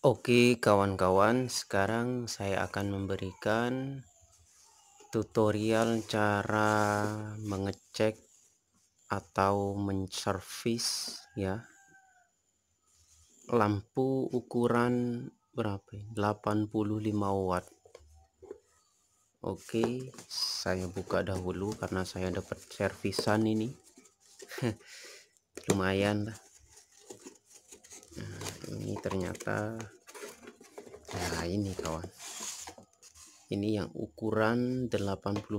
Oke kawan-kawan sekarang saya akan memberikan tutorial cara mengecek atau menservis ya lampu ukuran berapa 85 watt Oke saya buka dahulu karena saya dapat servisan ini lumayan lah ini ternyata nah ini kawan ini yang ukuran 85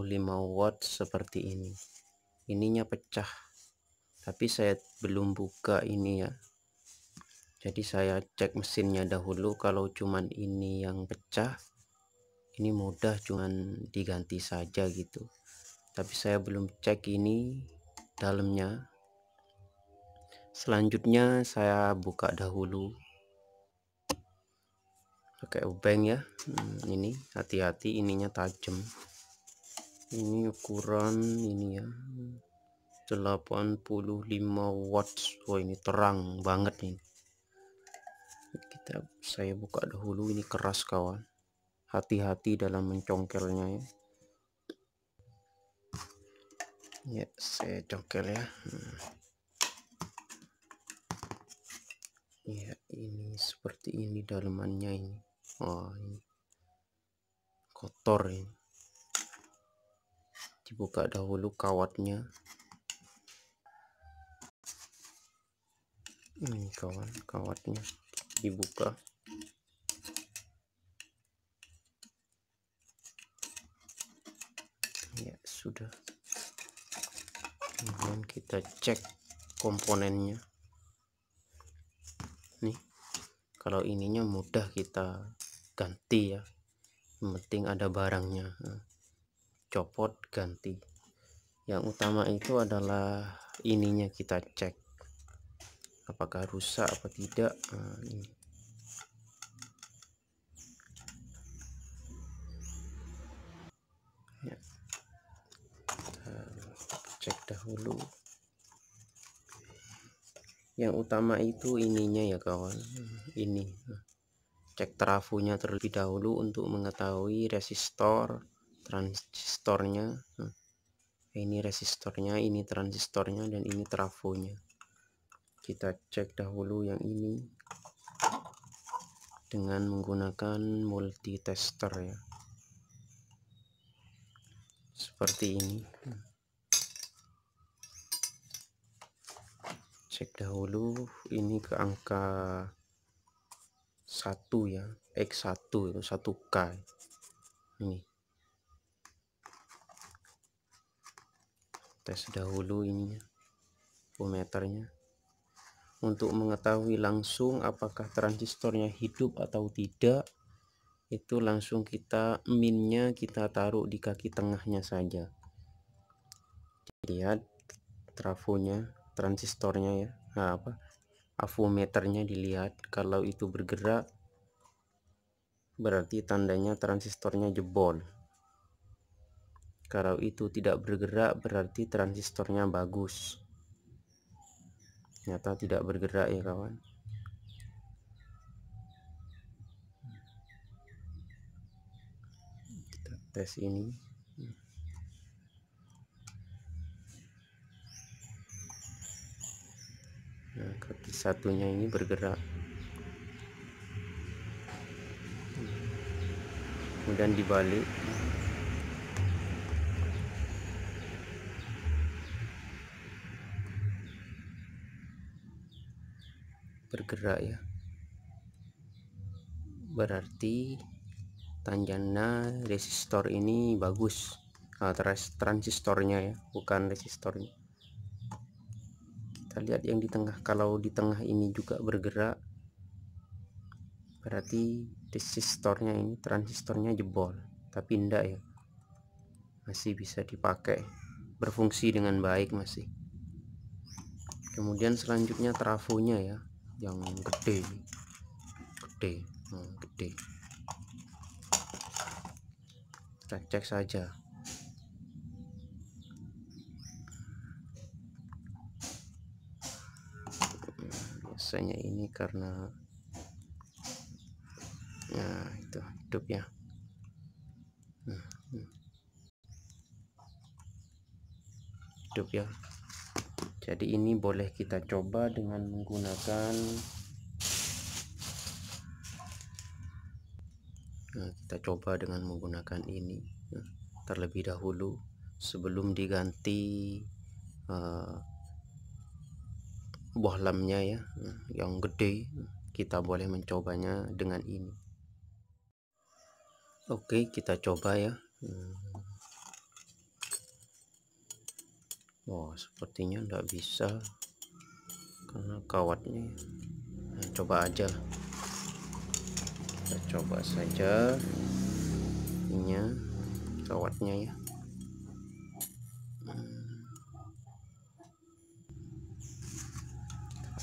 watt seperti ini ininya pecah tapi saya belum buka ini ya jadi saya cek mesinnya dahulu kalau cuman ini yang pecah ini mudah cuman diganti saja gitu tapi saya belum cek ini dalamnya selanjutnya saya buka dahulu pakai obeng ya hmm, ini hati-hati ininya tajam ini ukuran ini ya 85 watts oh ini terang banget nih kita saya buka dahulu ini keras kawan hati-hati dalam mencongkelnya ya ya saya congkel ya hmm. ya ini seperti ini dalamannya ini oh ini kotor ini dibuka dahulu kawatnya ini kawan kawatnya dibuka ya sudah kemudian kita cek komponennya nih kalau ininya mudah kita ganti ya yang penting ada barangnya nah, copot ganti yang utama itu adalah ininya kita cek apakah rusak apa tidak nah, ini. ya. cek dahulu yang utama itu ininya ya kawan ini cek trafonya terlebih dahulu untuk mengetahui resistor transistornya ini resistornya ini transistornya dan ini trafonya kita cek dahulu yang ini dengan menggunakan multitester ya seperti ini cek dahulu ini ke angka 1 ya X1 itu 1K ini tes dahulu ininya meternya untuk mengetahui langsung apakah transistornya hidup atau tidak itu langsung kita minnya kita taruh di kaki tengahnya saja lihat trafonya transistornya ya nah, apa avometernya dilihat kalau itu bergerak berarti tandanya transistornya jebol kalau itu tidak bergerak berarti transistornya bagus ternyata tidak bergerak ya kawan kita tes ini nah ya, kaki satunya ini bergerak kemudian dibalik bergerak ya berarti tanjana resistor ini bagus nah, transistornya ya bukan resistornya kita lihat yang di tengah kalau di tengah ini juga bergerak berarti resistornya ini transistornya jebol tapi enggak ya masih bisa dipakai berfungsi dengan baik masih kemudian selanjutnya trafonya ya yang gede gede hmm, gede kita cek saja rasanya ini karena nah itu hidup ya hmm, hmm. hidup ya jadi ini boleh kita coba dengan menggunakan nah, kita coba dengan menggunakan ini ya. terlebih dahulu sebelum diganti uh, buah bohlamnya ya yang gede kita boleh mencobanya dengan ini oke kita coba ya Wah wow, sepertinya tidak bisa karena kawatnya nah, coba aja kita coba saja ini kawatnya ya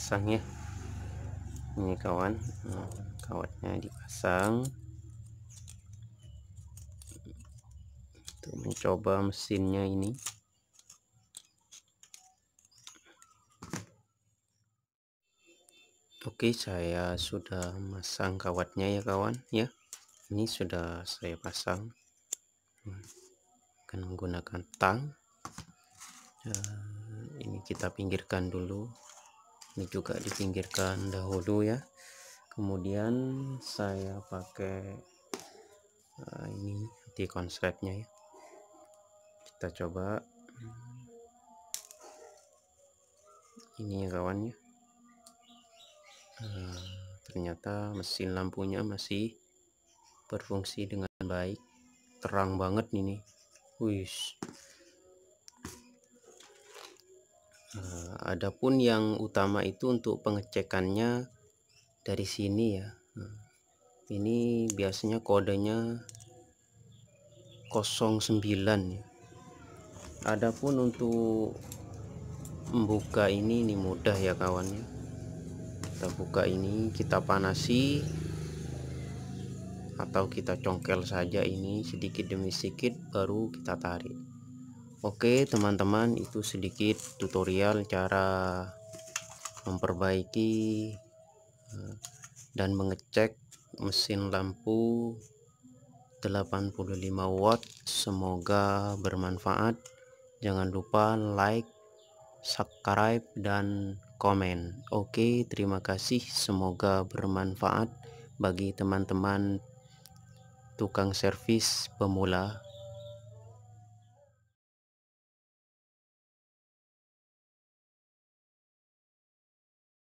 pasang ya ini kawan nah, kawatnya dipasang untuk mencoba mesinnya ini Oke saya sudah masang kawatnya ya kawan ya ini sudah saya pasang akan menggunakan tang ini kita pinggirkan dulu ini juga dipinggirkan dahulu ya kemudian saya pakai nah ini di konsepnya ya kita coba ini ya kawan ya eh, ternyata mesin lampunya masih berfungsi dengan baik terang banget ini wih adapun yang utama itu untuk pengecekannya dari sini ya hmm. ini biasanya kodenya 09 ya. adapun untuk membuka ini ini mudah ya kawan ya kita buka ini kita panasi atau kita congkel saja ini sedikit demi sedikit baru kita tarik Oke teman-teman itu sedikit tutorial cara memperbaiki eh, dan mengecek mesin lampu 85 watt semoga bermanfaat jangan lupa like subscribe dan komen oke terima kasih semoga bermanfaat bagi teman-teman tukang servis pemula